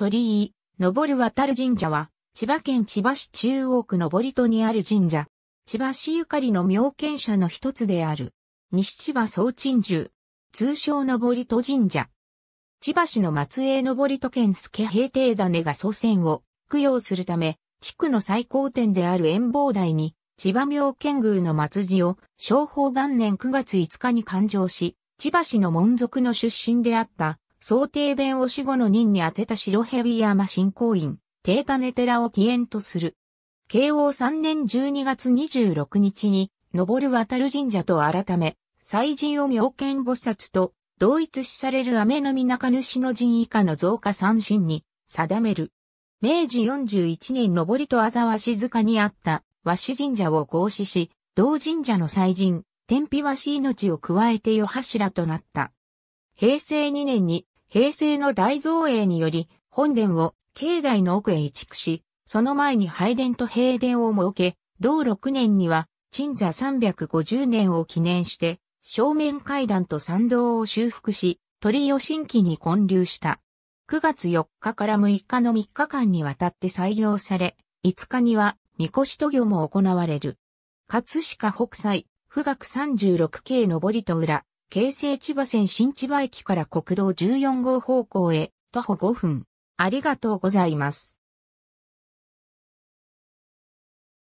鳥居、登る渡る神社は、千葉県千葉市中央区登戸にある神社。千葉市ゆかりの妙見社の一つである。西千葉総鎮守。通称登戸神社。千葉市の松江登戸県助平定種が祖先を供養するため、地区の最高点である遠望台に、千葉妙見宮の松寺を、昭法元年9月5日に誕生し、千葉市の門族の出身であった想定弁を死後の任に当てた白蛇山信仰院、低種寺を起源とする。慶応3年12月26日に、登る渡る神社と改め、祭神を妙見菩薩と同一視される雨の実中主の神以下の増加三神に定める。明治41年登りとあざわ静かにあった和紙神社を合祀し、同神社の祭神、天日和紙命を加えて夜柱となった。平成2年に平成の大造営により、本殿を境内の奥へ移築し、その前に拝殿と平殿を設け、同6年には、鎮座350年を記念して、正面階段と参道を修復し、鳥居を新規に建立した。9月4日から6日の3日間にわたって採用され、5日には、みこしと行も行われる。葛飾北斎、富岳36系上りと裏、京成千葉線新千葉駅から国道14号方向へ徒歩5分。ありがとうございます。